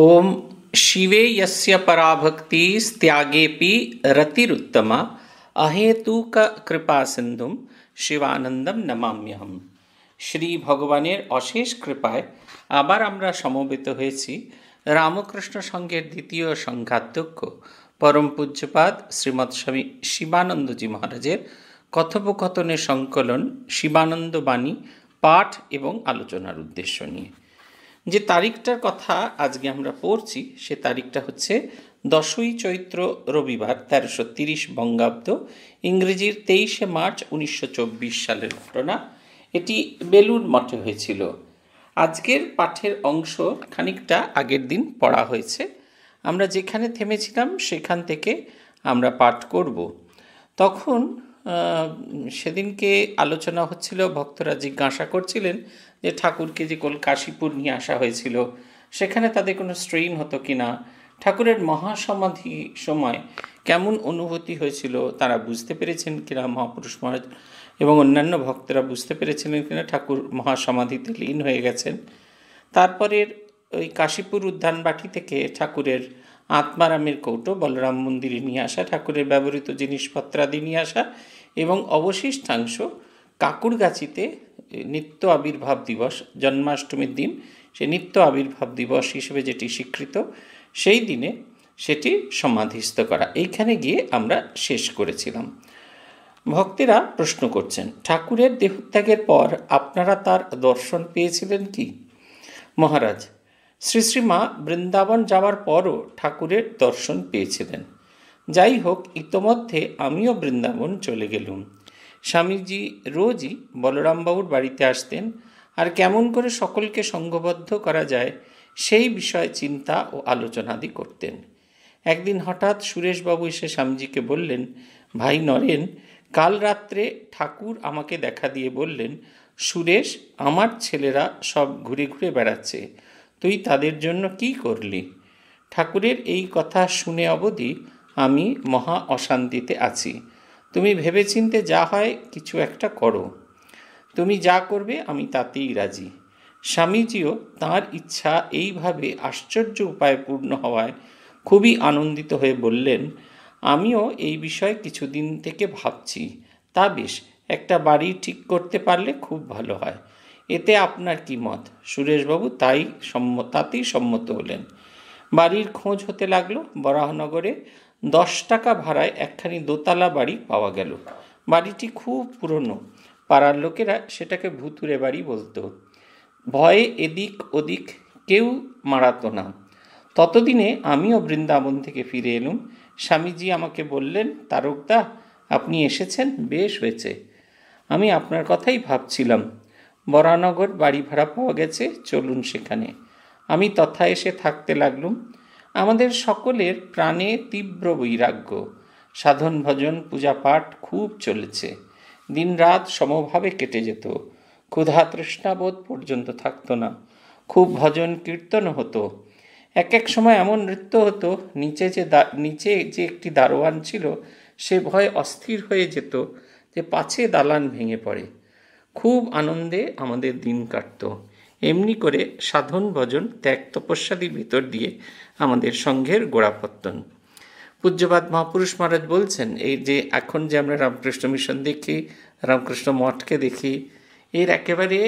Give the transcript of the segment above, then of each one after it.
ओम शिवे यस्य पराभक्ति त्यागेपि रतिरुत्तमा अहेतुक কৃপা সিন্ধুম শিবানন্দম নমাম্যহম শ্রী ভগবানের অশেষ কৃপায় আবার আমরা সমবেত হয়েছি রামকৃষ্ণ সংঘের দ্বিতীয় সংঘাধ্যক্ষ পরম পূজ্যপাদ শ্রীমৎ স্বামী শিবানন্দজি মহারাজের কথোপকথনের সংকলন শিবানন্দ বাণী পাঠ এবং আলোচনার উদ্দেশ্য নিয়ে যে তারিখটার কথা আজকে আমরা পড়ছি সে তারিখটা হচ্ছে দশই চৈত্র রবিবার তেরোশো তিরিশ বঙ্গাব্দ ইংরেজির তেইশে মার্চ উনিশশো সালের ঘটনা এটি বেলুর মঠে হয়েছিল আজকের পাঠের অংশ খানিকটা আগের দিন পড়া হয়েছে আমরা যেখানে থেমেছিলাম সেখান থেকে আমরা পাঠ করব তখন সেদিনকে আলোচনা হচ্ছিল ভক্তরা জিজ্ঞাসা করছিলেন যে ঠাকুরকে যে কল কাশীপুর নিয়ে আসা হয়েছিল সেখানে তাদের কোনো স্ট্রেইন হতো কি না ঠাকুরের মহাসমাধি সময় কেমন অনুভূতি হয়েছিল তারা বুঝতে পেরেছেন কিনা মহাপুরুষ মহারাজ এবং অন্যান্য ভক্তরা বুঝতে পেরেছিলেন কিনা ঠাকুর মহাসমাধিতে লীন হয়ে গেছেন তারপরের ওই কাশীপুর উদ্যানবাটি থেকে ঠাকুরের আত্মারামের কৌটো বলরাম মন্দিরে নিয়ে আসা ঠাকুরের ব্যবহৃত জিনিসপত্রাদি নিয়ে আসা এবং অবশিষ্টাংশ কাকুরগাছিতে নিত্য আবির্ভাব দিবস জন্মাষ্টমীর দিন সে নিত্য আবির্ভাব দিবস হিসেবে যেটি স্বীকৃত সেই দিনে সেটি সমাধিস্থ করা এইখানে গিয়ে আমরা শেষ করেছিলাম ভক্তেরা প্রশ্ন করছেন ঠাকুরের দেহত্যাগের পর আপনারা তার দর্শন পেয়েছিলেন কি মহারাজ শ্রী শ্রীমা বৃন্দাবন যাওয়ার পরও ঠাকুরের দর্শন পেয়েছিলেন যাই হোক ইতোমধ্যে আমিও বৃন্দাবন চলে গেলুম স্বামীজি রোজই বলরামবাবুর বাড়িতে আসতেন আর কেমন করে সকলকে সংঘবদ্ধ করা যায় সেই বিষয়ে চিন্তা ও আলোচনাদি করতেন একদিন হঠাৎ সুরেশবাবু এসে স্বামীজিকে বললেন ভাই নরেন কাল রাত্রে ঠাকুর আমাকে দেখা দিয়ে বললেন সুরেশ আমার ছেলেরা সব ঘুরে ঘুরে বেড়াচ্ছে তুই তাদের জন্য কি করলি ঠাকুরের এই কথা শুনে অবধি আমি মহা অশান্তিতে আছি তুমি ভেবেচিন্তে যা হয় কিছু একটা করো তুমি যা করবে আমি তাতেই রাজি স্বামীজিও তার ইচ্ছা এইভাবে আশ্চর্য উপায়ে পূর্ণ হওয়ায় খুবই আনন্দিত হয়ে বললেন আমিও এই বিষয়ে কিছুদিন থেকে ভাবছি তা বেশ একটা বাড়ি ঠিক করতে পারলে খুব ভালো হয় এতে আপনার কি মত সুরেশবাবু তাই সম্মত তাতেই সম্মত হলেন বাড়ির খোঁজ হতে লাগলো বরাহনগরে দশ টাকা ভাড়ায় একখানি দোতলা বাড়ি পাওয়া গেল বাড়িটি খুব পুরনো পাড়ার লোকেরা সেটাকে ভুতুরে বাড়ি বলতো ভয়ে এদিক ওদিক কেউ মারাতো না ততদিনে আমিও বৃন্দাবন থেকে ফিরে এলুম স্বামীজি আমাকে বললেন তারকদা আপনি এসেছেন বেশ হয়েছে আমি আপনার কথাই ভাবছিলাম বরানগর বাড়ি ভাড়া পাওয়া গেছে চলুন সেখানে আমি তথা এসে থাকতে লাগলুম আমাদের সকলের প্রাণে তীব্র বৈরাগ্য সাধন ভজন পূজা পাঠ খুব চলেছে দিনরাত সমভাবে কেটে যেত ক্ষুধা তৃষ্ণাবোধ পর্যন্ত থাকতো না খুব ভজন কীর্তন হতো এক এক সময় এমন নৃত্য হতো নিচে যে নিচে যে একটি দারোয়ান ছিল সে ভয় অস্থির হয়ে যেত যে পাছে দালান ভেঙে পড়ে খুব আনন্দে আমাদের দিন কাটতো এমনি করে সাধন ভজন ত্যাগ তপস্যাদির ভিতর দিয়ে আমাদের সংঘের গোড়াপত্তন পূজ্যবাদ মহাপুরুষ মহারাজ বলছেন এই যে এখন যে আমরা রামকৃষ্ণ মিশন দেখি রামকৃষ্ণ মঠকে দেখি এর একেবারে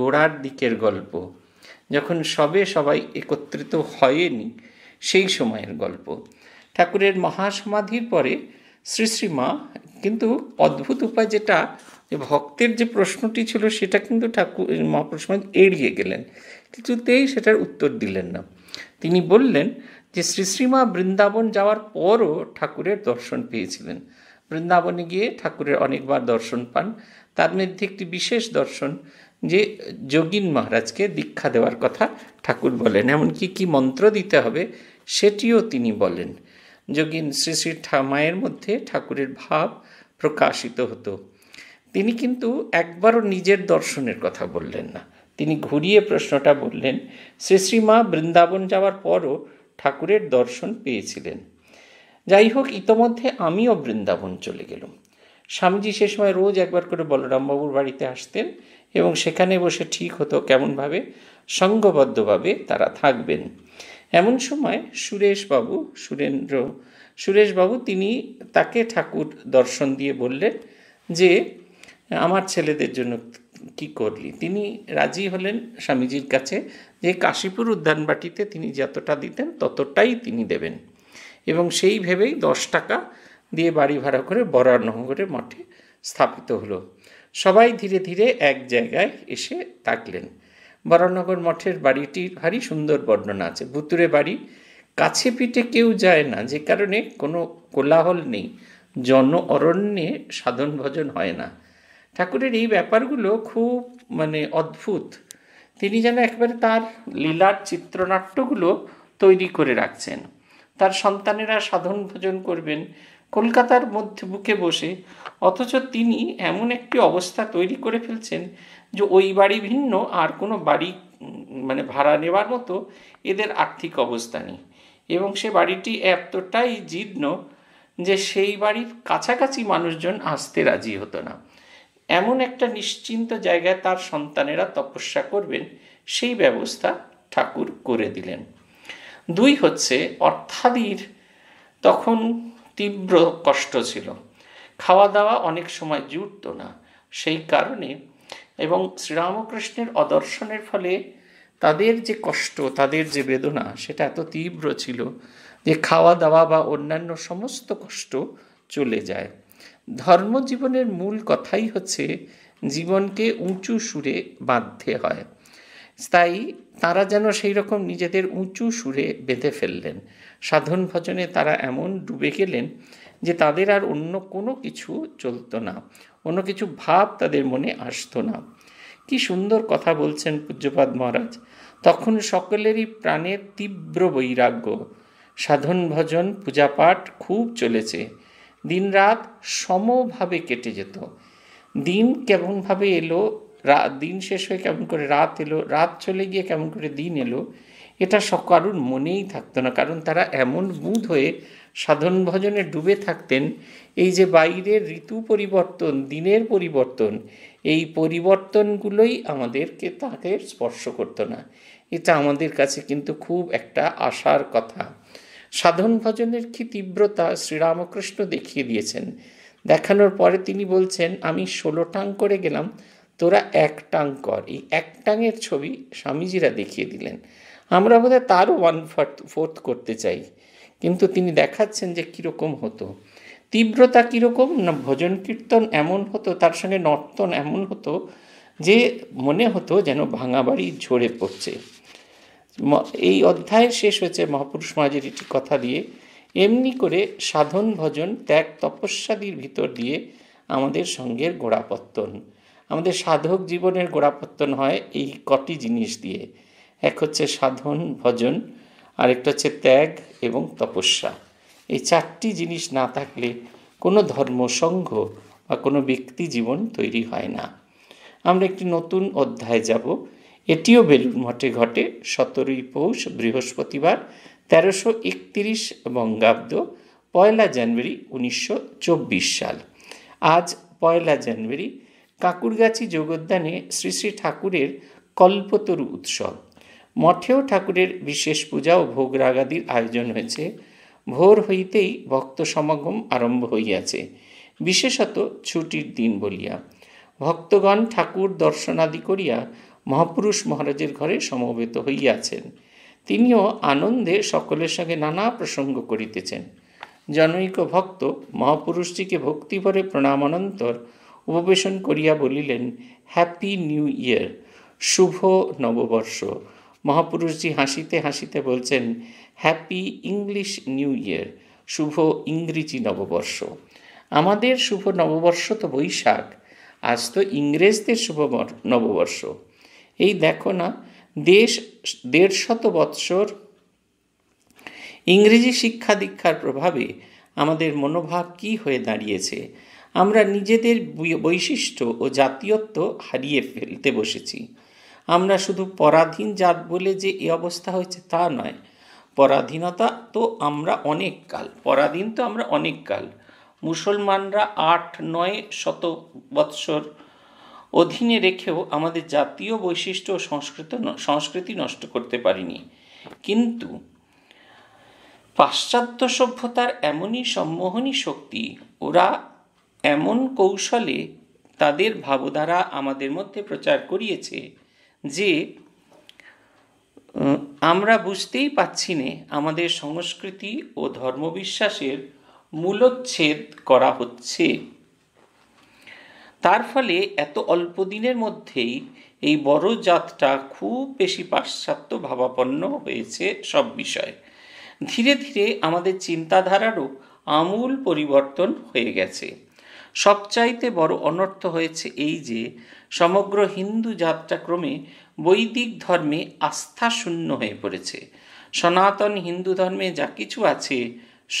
গোড়ার দিকের গল্প যখন সবে সবাই একত্রিত হয়নি সেই সময়ের গল্প ঠাকুরের মহাসমাধির পরে শ্রী শ্রীমা কিন্তু অদ্ভুত উপায় যেটা যে ভক্তের যে প্রশ্নটি ছিল সেটা কিন্তু ঠাকুর মহাপ্রসমান এড়িয়ে গেলেন কিছুতেই সেটার উত্তর দিলেন না তিনি বললেন যে শ্রী শ্রীমা বৃন্দাবন যাওয়ার পরও ঠাকুরের দর্শন পেয়েছিলেন বৃন্দাবনে গিয়ে ঠাকুরের অনেকবার দর্শন পান তার মধ্যে একটি বিশেষ দর্শন যে যোগীন মহারাজকে দীক্ষা দেওয়ার কথা ঠাকুর বলেন এমনকি কি মন্ত্র দিতে হবে সেটিও তিনি বলেন যোগীন শ্রী শ্রী মায়ের মধ্যে ঠাকুরের ভাব প্রকাশিত হতো তিনি কিন্তু একবারও নিজের দর্শনের কথা বললেন না তিনি ঘুরিয়ে প্রশ্নটা বললেন শ্রী শ্রীমা বৃন্দাবন যাওয়ার পরও ঠাকুরের দর্শন পেয়েছিলেন যাই হোক ইতোমধ্যে আমিও বৃন্দাবন চলে গেলাম স্বামীজি সে সময় রোজ একবার করে বলরামবাবুর বাড়িতে আসতেন এবং সেখানে বসে ঠিক হতো কেমনভাবে সংঘবদ্ধভাবে তারা থাকবেন এমন সময় সুরেশবাবু সুরেন্দ্র সুরেশবাবু তিনি তাকে ঠাকুর দর্শন দিয়ে বললেন যে আমার ছেলেদের জন্য কি করলি তিনি রাজি হলেন স্বামীজির কাছে যে কাশীপুর উদ্যানবাটিতে তিনি যতটা দিতেন ততটাই তিনি দেবেন এবং সেই ভেবেই দশ টাকা দিয়ে বাড়ি ভাড়া করে বরানগরে মঠে স্থাপিত হলো সবাই ধীরে ধীরে এক জায়গায় এসে থাকলেন বরানগর মঠের বাড়িটির ভারী সুন্দর বর্ণনা আছে ভুতুরে বাড়ি কাছে পিঠে কেউ যায় না যে কারণে কোনো কোলাহল নেই জন অরণ্যে সাধন ভজন হয় না ঠাকুরের এই ব্যাপারগুলো খুব মানে অদ্ভুত তিনি যেন একবারে তার লীলার চিত্রনাট্যগুলো তৈরি করে রাখছেন তার সন্তানেরা সাধন ভোজন করবেন কলকাতার মধ্যে বুকে বসে অথচ তিনি এমন একটি অবস্থা তৈরি করে ফেলছেন যে ওই বাড়ি ভিন্ন আর কোনো বাড়ি মানে ভাড়া নেওয়ার মতো এদের আর্থিক অবস্থা নেই এবং সে বাড়িটি এতটাই জীর্ণ যে সেই বাড়ির কাছাকাছি মানুষজন আসতে রাজি হতো না এমন একটা নিশ্চিন্ত জায়গায় তার সন্তানেরা তপস্যা করবেন সেই ব্যবস্থা ঠাকুর করে দিলেন দুই হচ্ছে অর্থাদির তখন তীব্র কষ্ট ছিল খাওয়া দাওয়া অনেক সময় জুটত না সেই কারণে এবং শ্রীরামকৃষ্ণের অদর্শনের ফলে তাদের যে কষ্ট তাদের যে বেদনা সেটা এত তীব্র ছিল যে খাওয়া দাওয়া বা অন্যান্য সমস্ত কষ্ট চলে যায় ধর্মজীবনের মূল কথাই হচ্ছে জীবনকে উঁচু সুরে বাঁধতে হয় তাই তারা যেন সেই রকম নিজেদের উঁচু সুরে বেঁধে ফেললেন সাধন ভজনে তারা এমন ডুবে গেলেন যে তাদের আর অন্য কোনো কিছু চলতো না অন্য কিছু ভাব তাদের মনে আসতো না কি সুন্দর কথা বলছেন পূজ্যপাদ মহারাজ তখন সকলেরই প্রাণের তীব্র বৈরাগ্য সাধন ভজন পূজাপাঠ খুব চলেছে দিন রাত সমভাবে কেটে যেত দিন কেমনভাবে এলো দিন শেষ হয়ে কেমন করে রাত এলো রাত চলে গিয়ে কেমন করে দিন এলো এটা কারুর মনেই থাকতো না কারণ তারা এমন বুধ হয়ে সাধন ভজনে ডুবে থাকতেন এই যে বাইরের ঋতু পরিবর্তন দিনের পরিবর্তন এই পরিবর্তনগুলোই আমাদেরকে তাকে স্পর্শ করতো না এটা আমাদের কাছে কিন্তু খুব একটা আশার কথা সাধন ভজনের কি তীব্রতা শ্রীরামকৃষ্ণ দেখিয়ে দিয়েছেন দেখানোর পরে তিনি বলছেন আমি ষোলো টাং করে গেলাম তোরা এক টাং কর এই এক টাঙের ছবি স্বামীজিরা দেখিয়ে দিলেন আমরা বোধহয় তারও ওয়ান ফোর্থ ফোর্থ করতে চাই কিন্তু তিনি দেখাচ্ছেন যে কীরকম হতো তীব্রতা কীরকম না ভজন কীর্তন এমন হতো তার সঙ্গে নর্তন এমন হতো যে মনে হতো যেন ভাঙা বাড়ি ঝরে পড়ছে এই অধ্যায়ের শেষ হয়েছে মহাপুরুষ মহাজের একটি কথা দিয়ে এমনি করে সাধন ভজন ত্যাগ তপস্যাদির ভিতর দিয়ে আমাদের সঙ্গের গোড়াপত্তন আমাদের সাধক জীবনের গোড়াপত্তন হয় এই কটি জিনিস দিয়ে এক হচ্ছে সাধন ভজন আরেকটা হচ্ছে ত্যাগ এবং তপস্যা এই চারটি জিনিস না থাকলে কোনো ধর্মসংঘ বা কোনো ব্যক্তি জীবন তৈরি হয় না আমরা একটি নতুন অধ্যায় যাব এটিও বেলুন মঠে ঘটে সতেরোই পৌষ বৃহস্পতিবার তেরোশো একত্রিশ বঙ্গাব্দ পয়লা জানুয়ারি উনিশশো সাল আজ পয়লা জানুয়ারি কাকুরগাছি যোগদানে শ্রী শ্রী ঠাকুরের কল্পতরু উৎসব মঠেও ঠাকুরের বিশেষ পূজা ও ভোগরাগাদির আয়োজন হয়েছে ভোর হইতেই ভক্ত সমাগম আরম্ভ হইয়াছে বিশেষত ছুটির দিন বলিয়া ভক্তগণ ঠাকুর দর্শনাদি করিয়া মহাপুরুষ মহারাজের ঘরে সমবেত হইয়াছেন তিনিও আনন্দে সকলের সঙ্গে নানা প্রসঙ্গ করিতেছেন জনৈক ভক্ত মহাপুরুষটিকে ভক্তিভরে প্রণামানন্তর উপবেশন করিয়া বলিলেন হ্যাপি নিউ ইয়ার শুভ নববর্ষ মহাপুরুষজি হাসিতে হাসিতে বলছেন হ্যাপি ইংলিশ নিউ ইয়ার শুভ ইংরেজি নববর্ষ আমাদের শুভ নববর্ষ তো বৈশাখ আজ তো ইংরেজদের শুভ নববর্ষ এই দেখো না দেশ দেড় শত বৎসর ইংরেজি শিক্ষা দীক্ষার প্রভাবে আমাদের মনোভাব কি হয়ে দাঁড়িয়েছে আমরা নিজেদের বৈশিষ্ট্য ও জাতীয়ত্ব হারিয়ে ফেলতে বসেছি আমরা শুধু পরাধীন জাত বলে যে এ অবস্থা হয়েছে তা নয় পরাধীনতা তো আমরা অনেককাল পরাধীন তো আমরা অনেককাল মুসলমানরা আট নয় শত বৎসর অধীনে রেখেও আমাদের জাতীয় বৈশিষ্ট্য ও সংস্কৃত সংস্কৃতি নষ্ট করতে পারিনি কিন্তু পাশ্চাত্য সভ্যতার এমনই সম্মোহনী শক্তি ওরা এমন কৌশলে তাদের ভাবধারা আমাদের মধ্যে প্রচার করিয়েছে যে আমরা বুঝতেই পাচ্ছি না আমাদের সংস্কৃতি ও ধর্মবিশ্বাসের মূলচ্ছেদ করা হচ্ছে তার ফলে এত অল্প দিনের মধ্যেই এই বড় জাতটা খুব বেশি পাশ্চাত্য ভাবাপন্ন হয়েছে সব বিষয়ে ধীরে ধীরে আমাদের চিন্তাধারারও আমূল পরিবর্তন হয়ে গেছে সবচাইতে বড় অনর্থ হয়েছে এই যে সমগ্র হিন্দু জাতটা ক্রমে বৈদিক ধর্মে আস্থা শূন্য হয়ে পড়েছে সনাতন হিন্দু ধর্মে যা কিছু আছে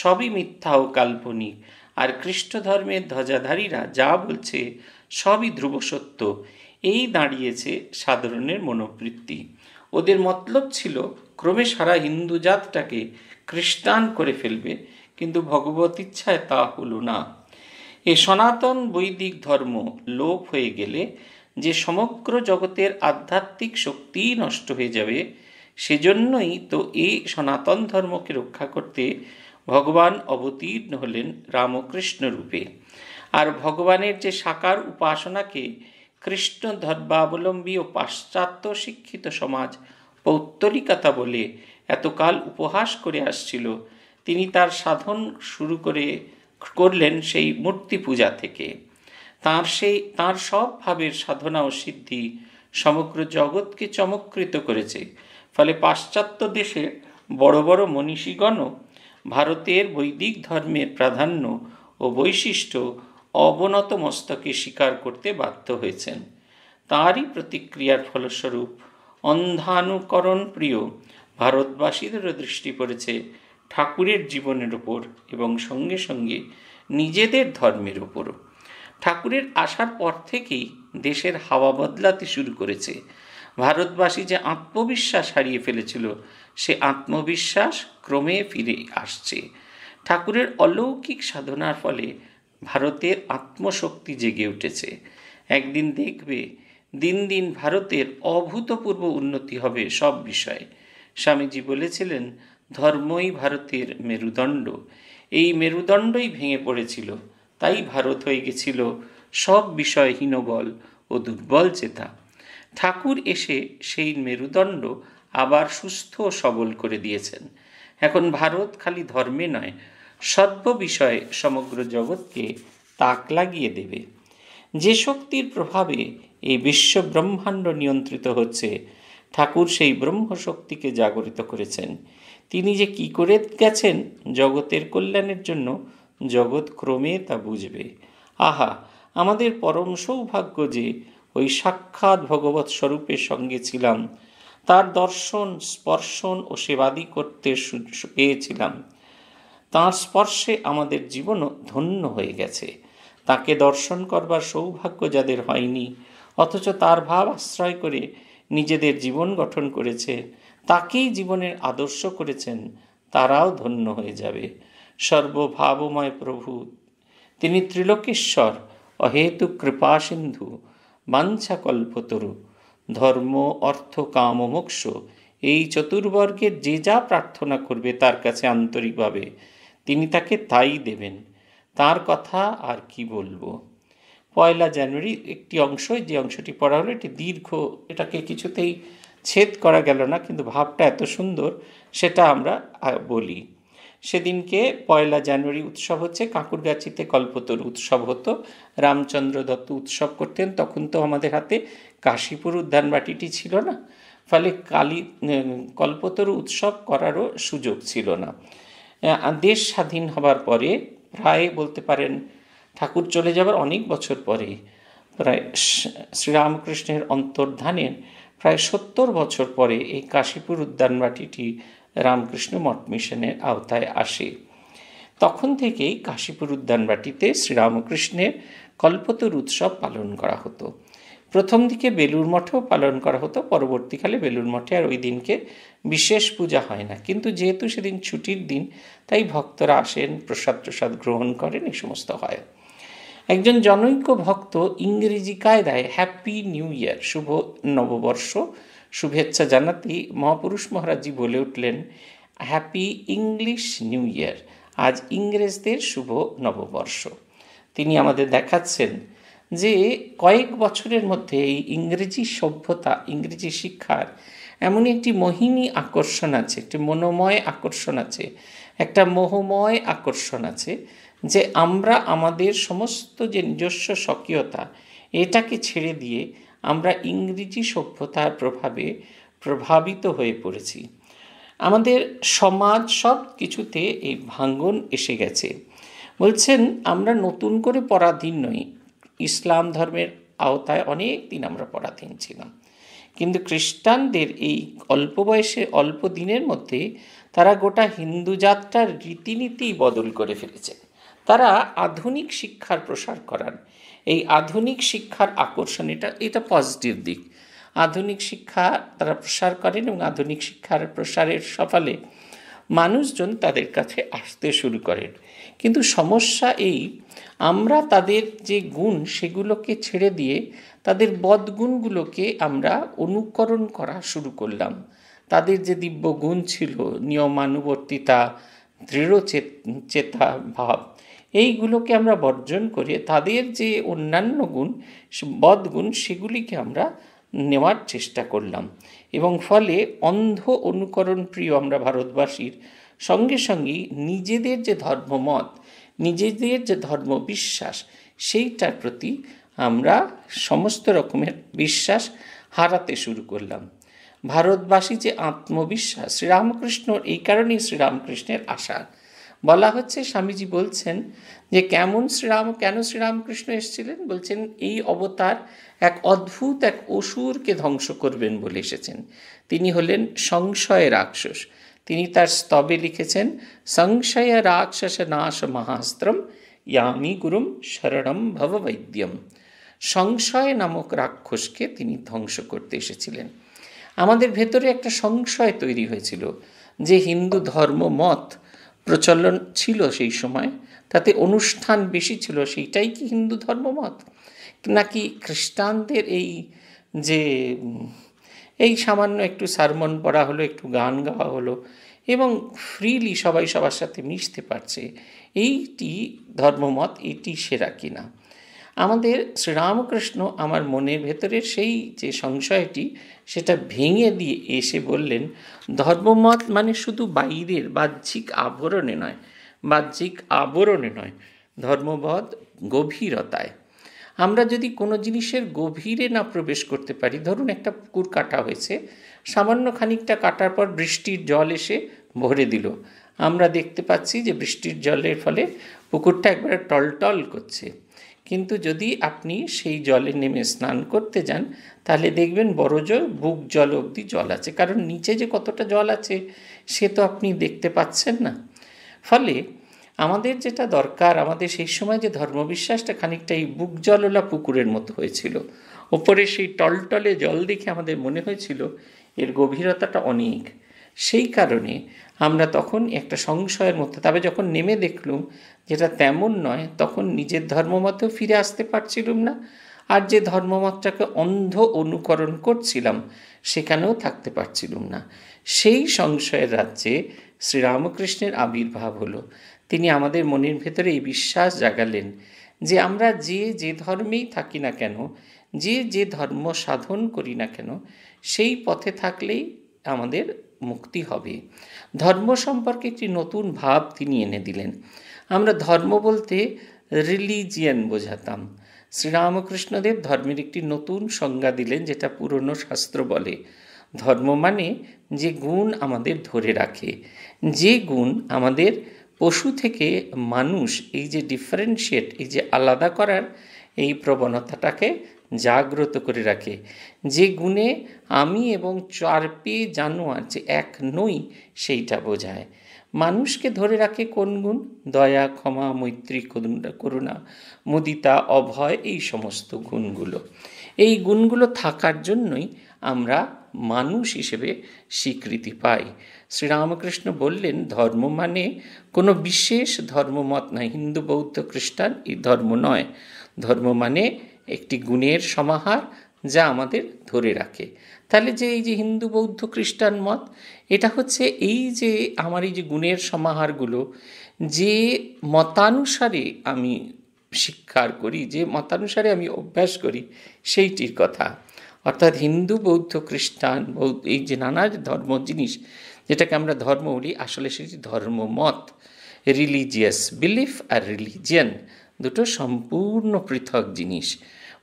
সবই মিথ্যা ও কাল্পনিক আর খ্রিস্ট ধর্মের ধ্বজাধারীরা যা বলছে সবই ধ্রুব সত্য এই দাঁড়িয়েছে সাধারণের মনোবৃত্তি ওদের মতলব ছিল ক্রমে সারা হিন্দু জাতটাকে খ্রিস্টান করে ফেলবে কিন্তু ভগবত ইচ্ছায় তা হলো না এ সনাতন বৈদিক ধর্ম লোপ হয়ে গেলে যে সমগ্র জগতের আধ্যাত্মিক শক্তি নষ্ট হয়ে যাবে সেজন্যই তো এই সনাতন ধর্মকে রক্ষা করতে ভগবান অবতীর্ণ হলেন রামকৃষ্ণ রূপে আর ভগবানের যে সাকার উপাসনাকে কৃষ্ণ ধর্মাবলম্বী ও পাশ্চাত্য শিক্ষিত সমাজ পৌত্তলিকতা বলে এতকাল উপহাস করে আসছিল তিনি তার সাধন শুরু করে করলেন সেই মূর্তি পূজা থেকে তার সেই তার সব ভাবের সাধনা ও সিদ্ধি সমগ্র জগৎকে চমৎকৃত করেছে ফলে পাশ্চাত্য দেশে বড় বড় মনীষীগণও ভারতের বৈদিক ধর্মের প্রাধান্য ও বৈশিষ্ট্য অবনত মস্তকে স্বীকার করতে বাধ্য হয়েছেন তাঁরই প্রতিক্রিয়ার ফলস্বরূপ অন্ধানুকরণ প্রিয় ভারতবাসীদেরও দৃষ্টি পড়েছে ঠাকুরের জীবনের ওপর এবং সঙ্গে সঙ্গে নিজেদের ধর্মের ওপরও ঠাকুরের আসার পর থেকেই দেশের হাওয়া বদলাতে শুরু করেছে ভারতবাসী যে আত্মবিশ্বাস হারিয়ে ফেলেছিল সে আত্মবিশ্বাস ক্রমে ফিরে আসছে ঠাকুরের অলৌকিক সাধনার ফলে ভারতের আত্মশক্তি জেগে উঠেছে একদিন দেখবে দিন দিন ভারতের অভূতপূর্ব উন্নতি হবে সব বিষয়ে স্বামীজি বলেছিলেন ধর্মই ভারতের মেরুদণ্ড এই মেরুদণ্ডই ভেঙে পড়েছিল তাই ভারত হয়ে গেছিল সব বিষয় হীনবল ও দুর্বল চেতা ঠাকুর এসে সেই মেরুদণ্ড আবার সুস্থ ও সবল করে দিয়েছেন এখন ভারত খালি ধর্মে নয় সদ্য বিষয়ে সমগ্র জগৎকে তাক লাগিয়ে দেবে যে শক্তির প্রভাবে এই বিশ্ব ব্রহ্মাণ্ড নিয়ন্ত্রিত হচ্ছে ঠাকুর সেই ব্রহ্মশক্তিকে জাগরিত করেছেন তিনি যে কি করে গেছেন জগতের কল্যাণের জন্য জগৎ ক্রমে তা বুঝবে আহা আমাদের পরম সৌভাগ্য যে ওই সাক্ষাৎ ভগবত স্বরূপের সঙ্গে ছিলাম তার দর্শন স্পর্শন ও সেবাদি করতে পেয়েছিলাম তাঁর স্পর্শে আমাদের জীবনও ধন্য হয়ে গেছে তাকে দর্শন করবার সৌভাগ্য যাদের হয়নি অথচ তার ভাব আশ্রয় করে নিজেদের জীবন গঠন করেছে তাকেই জীবনের আদর্শ করেছেন তারাও ধন্য হয়ে যাবে সর্বভাবময় প্রভু তিনি ত্রিলোকেশ্বর অহেতু কৃপা সিন্ধু বাঞ্ছাকল্পতরু ধর্ম অর্থ কাম মোক্ষ এই চতুর্বর্গের যে যা প্রার্থনা করবে তার কাছে আন্তরিকভাবে তিনি তাকে তাই দেবেন তার কথা আর কি বলবো পয়লা জানুয়ারি একটি অংশ যে অংশটি পড়া হলো এটি দীর্ঘ এটাকে কিছুতেই ছেদ করা গেল না কিন্তু ভাবটা এত সুন্দর সেটা আমরা বলি সেদিনকে পয়লা জানুয়ারি উৎসব হচ্ছে কাকুরগাছিতে কল্পতরু উৎসব হতো রামচন্দ্র দত্ত উৎসব করতেন তখন তো আমাদের হাতে কাশীপুর উদ্যানবাটিটি ছিল না ফলে কালী কল্পতরু উৎসব করারও সুযোগ ছিল না দেশ স্বাধীন হবার পরে প্রায় বলতে পারেন ঠাকুর চলে যাবার অনেক বছর পরে প্রায় শ্রীরামকৃষ্ণের অন্তর্ধানের প্রায় সত্তর বছর পরে এই কাশীপুর উদ্যানবাটিটি রামকৃষ্ণ মঠ মিশনের আওতায় আসে তখন থেকেই কাশীপুর উদ্যানবাটিতে শ্রীরামকৃষ্ণের কল্পতর উৎসব পালন করা হতো প্রথম দিকে বেলুর মঠেও পালন করা হতো পরবর্তীকালে বেলুর মঠে আর ওই দিনকে বিশেষ পূজা হয় না কিন্তু যেহেতু সেদিন ছুটির দিন তাই ভক্তরা আসেন প্রসাদ প্রসাদ গ্রহণ করেন এই সমস্ত হয় একজন জনৈক্য ভক্ত ইংরেজি কায়দায় হ্যাপি নিউ ইয়ার শুভ নববর্ষ শুভেচ্ছা জানাতেই মহাপুরুষ মহারাজজি বলে উঠলেন হ্যাপি ইংলিশ নিউ ইয়ার আজ ইংরেজদের শুভ নববর্ষ তিনি আমাদের দেখাচ্ছেন যে কয়েক বছরের মধ্যে এই ইংরেজি সভ্যতা ইংরেজি শিক্ষার এমনই একটি মোহিনী আকর্ষণ আছে একটি মনোময় আকর্ষণ আছে একটা মোহময় আকর্ষণ আছে যে আমরা আমাদের সমস্ত যে নিজস্ব স্বকীয়তা এটাকে ছেড়ে দিয়ে আমরা ইংরেজি সভ্যতার প্রভাবে প্রভাবিত হয়ে পড়েছি আমাদের সমাজ সব কিছুতে এই ভাঙ্গন এসে গেছে বলছেন আমরা নতুন করে পরাধীন নই ইসলাম ধর্মের আওতায় অনেক দিন আমরা পরাধীন ছিলাম কিন্তু খ্রিস্টানদের এই অল্প বয়সে অল্প দিনের মধ্যে তারা গোটা হিন্দু যাত্রার রীতিনীতি বদল করে ফেলেছে তারা আধুনিক শিক্ষার প্রসার করার এই আধুনিক শিক্ষার আকর্ষণ এটা এটা পজিটিভ দিক আধুনিক শিক্ষা তারা প্রসার করেন এবং আধুনিক শিক্ষার প্রসারের সফলে মানুষজন তাদের কাছে আসতে শুরু করেন কিন্তু সমস্যা এই আমরা তাদের যে গুণ সেগুলোকে ছেড়ে দিয়ে তাদের বদগুণগুলোকে আমরা অনুকরণ করা শুরু করলাম তাদের যে দিব্য গুণ ছিল নিয়মানুবর্তিতা দৃঢ় চেতা ভাব এইগুলোকে আমরা বর্জন করে তাদের যে অন্যান্য গুণ বদগুণ সেগুলিকে আমরা নেওয়ার চেষ্টা করলাম এবং ফলে অন্ধ অনুকরণ প্রিয় আমরা ভারতবাসীর সঙ্গে সঙ্গে নিজেদের যে ধর্মমত নিজেদের যে ধর্ম বিশ্বাস সেইটার প্রতি আমরা সমস্ত রকমের বিশ্বাস হারাতে শুরু করলাম ভারতবাসী যে আত্মবিশ্বাস শ্রীরামকৃষ্ণর এই কারণেই শ্রীরামকৃষ্ণের আশা বলা হচ্ছে স্বামীজি বলছেন যে কেমন শ্রীরাম কেন শ্রীরামকৃষ্ণ এসেছিলেন বলছেন এই অবতার এক অদ্ভুত এক অসুরকে ধ্বংস করবেন বলে এসেছেন তিনি হলেন সংশয় রাক্ষস তিনি তার স্তবে লিখেছেন সংশয় রাক্ষস নাশ মহাস্ত্রম ইয়ামি গুরুম শরণম ভব বৈদ্যম সংশয় নামক রাক্ষসকে তিনি ধ্বংস করতে এসেছিলেন আমাদের ভেতরে একটা সংশয় তৈরি হয়েছিল যে হিন্দু ধর্ম মত প্রচলন ছিল সেই সময় তাতে অনুষ্ঠান বেশি ছিল সেইটাই কি হিন্দু ধর্মমত নাকি খ্রিস্টানদের এই যে এই সামান্য একটু সারমন পড়া হলো একটু গান গাওয়া হলো এবং ফ্রিলি সবাই সবার সাথে মিশতে পারছে এইটি ধর্মমত এটি সেরা কিনা আমাদের শ্রীরামকৃষ্ণ আমার মনের ভেতরের সেই যে সংশয়টি সেটা ভেঙে দিয়ে এসে বললেন ধর্মমত মানে শুধু বাইরের বাহ্যিক আবরণে নয় বাহ্যিক আবরণে নয় ধর্মবধ গভীরতায় আমরা যদি কোনো জিনিসের গভীরে না প্রবেশ করতে পারি ধরুন একটা পুকুর কাটা হয়েছে সামান্য খানিকটা কাটার পর বৃষ্টির জল এসে ভরে দিল আমরা দেখতে পাচ্ছি যে বৃষ্টির জলের ফলে পুকুরটা একবারে টলটল করছে কিন্তু যদি আপনি সেই জলে নেমে স্নান করতে যান তাহলে দেখবেন বড় জল বুক জল অবধি জল আছে কারণ নিচে যে কতটা জল আছে সে তো আপনি দেখতে পাচ্ছেন না ফলে আমাদের যেটা দরকার আমাদের সেই সময় যে ধর্মবিশ্বাসটা খানিকটা এই বুক জলওলা পুকুরের মতো হয়েছিল ওপরে সেই টলটলে জল দেখে আমাদের মনে হয়েছিল এর গভীরতাটা অনেক সেই কারণে আমরা তখন একটা সংশয়ের মধ্যে তবে যখন নেমে দেখলুম যেটা তেমন নয় তখন নিজের ধর্মমতেও ফিরে আসতে পারছিলুম না আর যে ধর্মমতটাকে অন্ধ অনুকরণ করছিলাম সেখানেও থাকতে পারছিলুম না সেই সংশয়ের রাজ্যে শ্রীরামকৃষ্ণের আবির্ভাব হলো তিনি আমাদের মনের ভেতরে এই বিশ্বাস জাগালেন যে আমরা যে যে ধর্মেই থাকি না কেন যে যে ধর্ম সাধন করি না কেন সেই পথে থাকলেই আমাদের মুক্তি হবে ধর্ম সম্পর্কে একটি নতুন ভাব তিনি এনে দিলেন আমরা ধর্ম বলতে রিলিজিয়ান বোঝাতাম শ্রীরামকৃষ্ণদেব ধর্মের একটি নতুন সংজ্ঞা দিলেন যেটা পুরনো শাস্ত্র বলে ধর্ম মানে যে গুণ আমাদের ধরে রাখে যে গুণ আমাদের পশু থেকে মানুষ এই যে ডিফারেন্সিয়েট এই যে আলাদা করার এই প্রবণতাটাকে জাগ্রত করে রাখে যে গুণে আমি এবং চারপে জানোয়ার যে এক নই সেইটা বোঝায় মানুষকে ধরে রাখে কোন গুণ দয়া ক্ষমা মৈত্রী করুণা মুদিতা অভয় এই সমস্ত গুণগুলো এই গুণগুলো থাকার জন্যই আমরা মানুষ হিসেবে স্বীকৃতি পাই শ্রীরামকৃষ্ণ বললেন ধর্ম মানে কোনো বিশেষ ধর্মমত নয় হিন্দু বৌদ্ধ খ্রিস্টান এই ধর্ম নয় ধর্ম মানে একটি গুণের সমাহার যা আমাদের ধরে রাখে তাহলে যে এই যে হিন্দু বৌদ্ধ খ্রিস্টান মত এটা হচ্ছে এই যে আমার এই যে গুণের সমাহারগুলো যে মতানুসারে আমি শিক্ষার করি যে মতানুসারে আমি অভ্যাস করি সেইটির কথা অর্থাৎ হিন্দু বৌদ্ধ খ্রিস্টান বৌদ্ধ এই যে নানা ধর্ম জিনিস যেটাকে আমরা ধর্ম বলি আসলে সেটি মত রিলিজিয়াস বিলিফ আর রিলিজিয়ান দুটো সম্পূর্ণ পৃথক জিনিস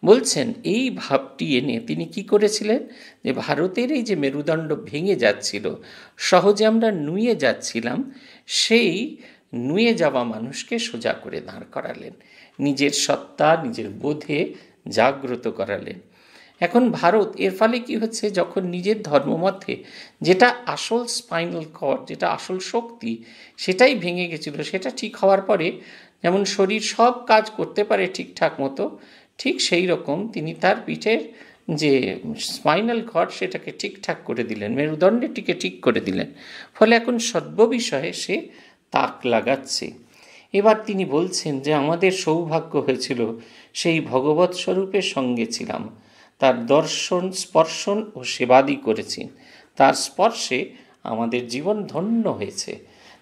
বলছেন এই ভাবটি এনে তিনি কি করেছিলেন যে ভারতের এই যে মেরুদণ্ড ভেঙে যাচ্ছিল সহজে আমরা নুয়ে যাচ্ছিলাম সেই নুয়ে যাওয়া মানুষকে সোজা করে দাঁড় করালেন নিজের সত্তা নিজের বোধে জাগ্রত করালেন এখন ভারত এর ফলে কি হচ্ছে যখন নিজের ধর্মমধ্যে যেটা আসল স্পাইনাল কর যেটা আসল শক্তি সেটাই ভেঙে গেছিল সেটা ঠিক হওয়ার পরে যেমন শরীর সব কাজ করতে পারে ঠিকঠাক মতো ঠিক সেই রকম তিনি তার পিঠের যে স্পাইনাল ঘট সেটাকে ঠিকঠাক করে দিলেন মেরুদণ্ডটিকে ঠিক করে দিলেন ফলে এখন সদ্য বিষয়ে সে তাক লাগাচ্ছে এবার তিনি বলছেন যে আমাদের সৌভাগ্য হয়েছিল সেই ভগবত স্বরূপের সঙ্গে ছিলাম তার দর্শন স্পর্শন ও সেবাদি করেছি তার স্পর্শে আমাদের জীবন ধন্য হয়েছে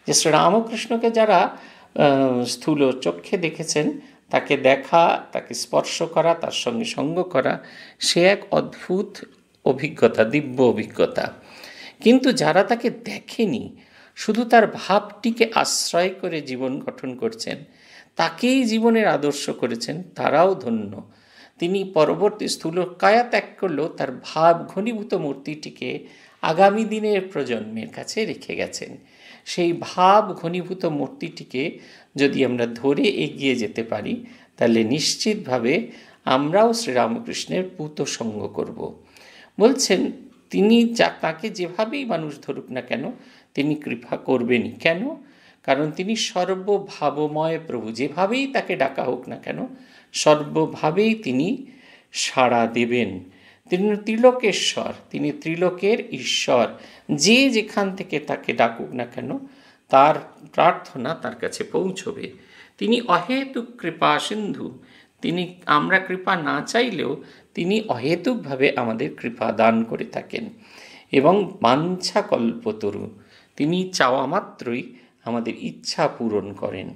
যে শ্রীরামকৃষ্ণকে যারা স্থূল চক্ষে দেখেছেন তাকে দেখা তাকে স্পর্শ করা তার সঙ্গে সঙ্গ করা সে এক অদ্ভুত অভিজ্ঞতা দিব্য অভিজ্ঞতা কিন্তু যারা তাকে দেখেনি শুধু তার ভাবটিকে আশ্রয় করে জীবন গঠন করছেন তাকেই জীবনের আদর্শ করেছেন তারাও ধন্য তিনি পরবর্তী স্থূল কায়া ত্যাগ করলেও তার ভাব ঘনীভূত মূর্তিটিকে আগামী দিনের প্রজন্মের কাছে রেখে গেছেন সেই ভাব ঘনীভূত মূর্তিটিকে যদি আমরা ধরে এগিয়ে যেতে পারি তাহলে নিশ্চিতভাবে আমরাও শ্রীরামকৃষ্ণের পুত সঙ্গ করব বলছেন তিনি যা তাকে যেভাবেই মানুষ ধরুক না কেন তিনি কৃপা করবেনই কেন কারণ তিনি সর্বভাবময় প্রভু যেভাবেই তাকে ডাকা হোক না কেন সর্বভাবেই তিনি সাড়া দেবেন তিনি ত্রিলোকেশ্বর তিনি ত্রিলোকের ঈশ্বর যে যেখান থেকে তাকে ডাকুক না কেন তার প্রার্থনা তার কাছে পৌঁছবে তিনি অহেতুক কৃপা সিন্ধু তিনি আমরা কৃপা না চাইলেও তিনি অহেতুকভাবে আমাদের কৃপা দান করে থাকেন এবং বাঞ্ছা কল্পতরু তিনি চাওয়া মাত্রই আমাদের ইচ্ছা পূরণ করেন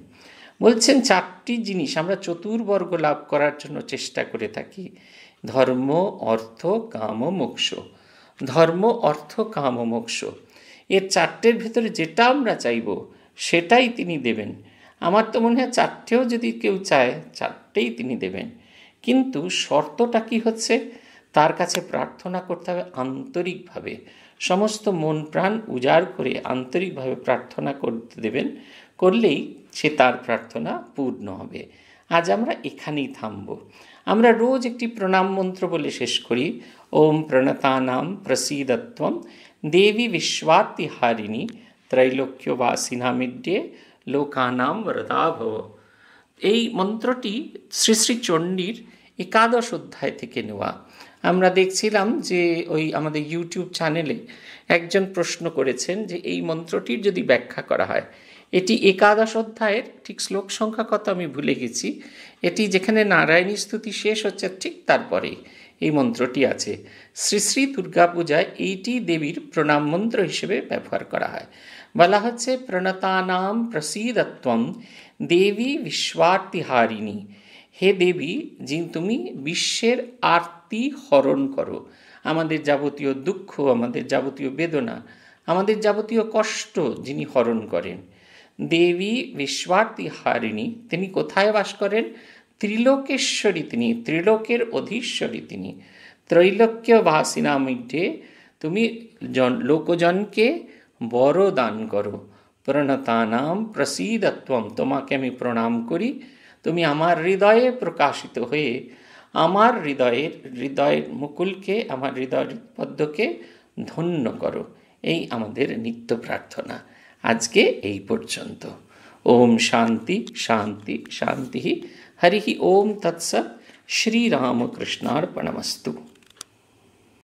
বলছেন চারটি জিনিস আমরা চতুর্বর্গ লাভ করার জন্য চেষ্টা করে থাকি ধর্ম অর্থ কাম মোক্ষ ধর্ম অর্থ কাম মোক্ষ এর চারটের ভেতরে যেটা আমরা চাইব সেটাই তিনি দেবেন আমার তো মনে হয় চারটেও যদি কেউ চায় চারটেই তিনি দেবেন কিন্তু শর্তটা কি হচ্ছে তার কাছে প্রার্থনা করতে হবে আন্তরিকভাবে সমস্ত মন প্রাণ উজাড় করে আন্তরিকভাবে প্রার্থনা করতে দেবেন করলেই সে তার প্রার্থনা পূর্ণ হবে আজ আমরা এখানেই থামব আমরা রোজ একটি প্রণাম মন্ত্র বলে শেষ করি ওম প্রণতানাম প্রসীদত্বম দেবী বিশ্বাত্তিহারিণী ত্রৈলোক্যবাসিনা মিড্যে লোকানাম বরদা ভব এই মন্ত্রটি শ্রী শ্রী চণ্ডীর একাদশ অধ্যায় থেকে নেওয়া আমরা দেখছিলাম যে ওই আমাদের ইউটিউব চ্যানেলে একজন প্রশ্ন করেছেন যে এই মন্ত্রটির যদি ব্যাখ্যা করা হয় এটি একাদশ অধ্যায়ের ঠিক শ্লোক সংখ্যা কত আমি ভুলে গেছি এটি যেখানে নারায়ণী স্তুতি শেষ হচ্ছে ঠিক তারপরে এই মন্ত্রটি আছে শ্রী শ্রী দুর্গা পূজায় এইটি দেবীর প্রণাম মন্ত্র হিসেবে ব্যবহার করা হয় বলা হচ্ছে প্রণতানাম প্রসীদত্বম দেবী বিশ্বার্তিহারিণী হে দেবী যিনি তুমি বিশ্বের আরতি হরণ করো আমাদের যাবতীয় দুঃখ আমাদের যাবতীয় বেদনা আমাদের যাবতীয় কষ্ট যিনি হরণ করেন দেবী বিশ্বাগ্নিহারিণী তিনি কোথায় বাস করেন ত্রিলোকেশ্বরী তিনি ত্রিলোকের অধীশ্বরী তিনি ত্রৈলোক্য মধ্যে তুমি জন লোকজনকে বড় দান করো প্রণতানাম প্রসীদত্বম তোমাকে আমি প্রণাম করি তুমি আমার হৃদয়ে প্রকাশিত হয়ে আমার হৃদয়ের হৃদয়ের মুকুলকে আমার হৃদয় পদ্মকে ধন্য করো এই আমাদের নিত্য প্রার্থনা ಆಜ್ಕೆ ಏಪು ಓಂ ಶಾಂತಿ ಶಾಂತಿ ಶಾಂತಿ ಹರಿ ಓಂ ತತ್ಸ್ರೀರಾಮರ್ಪಣಮಸ್ತು